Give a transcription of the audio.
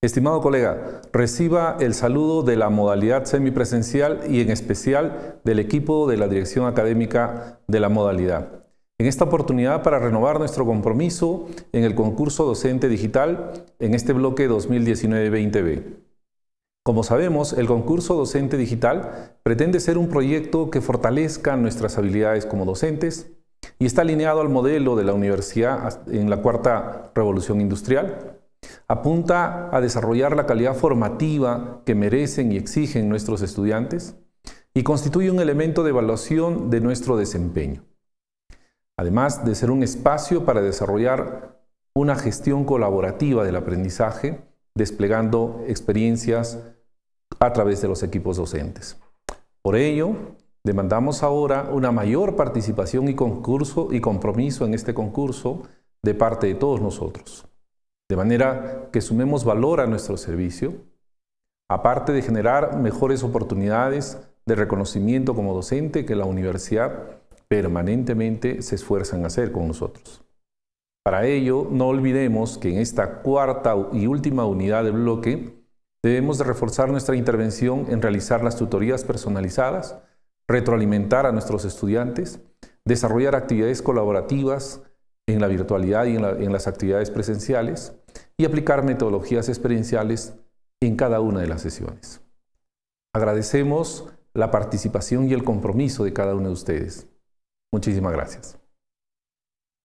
Estimado colega, reciba el saludo de la modalidad semipresencial y en especial del equipo de la Dirección Académica de la modalidad. En esta oportunidad para renovar nuestro compromiso en el concurso docente digital en este bloque 2019-20B. Como sabemos, el concurso docente digital pretende ser un proyecto que fortalezca nuestras habilidades como docentes y está alineado al modelo de la universidad en la cuarta revolución industrial apunta a desarrollar la calidad formativa que merecen y exigen nuestros estudiantes y constituye un elemento de evaluación de nuestro desempeño. Además de ser un espacio para desarrollar una gestión colaborativa del aprendizaje, desplegando experiencias a través de los equipos docentes. Por ello, demandamos ahora una mayor participación y, concurso, y compromiso en este concurso de parte de todos nosotros. De manera que sumemos valor a nuestro servicio, aparte de generar mejores oportunidades de reconocimiento como docente que la universidad permanentemente se esfuerza en hacer con nosotros. Para ello, no olvidemos que en esta cuarta y última unidad de bloque debemos de reforzar nuestra intervención en realizar las tutorías personalizadas, retroalimentar a nuestros estudiantes, desarrollar actividades colaborativas, en la virtualidad y en, las actividades presenciales y aplicar metodologías experienciales en cada una de las sesiones. Agradecemos la participación y el compromiso de cada uno de ustedes. Muchísimas gracias.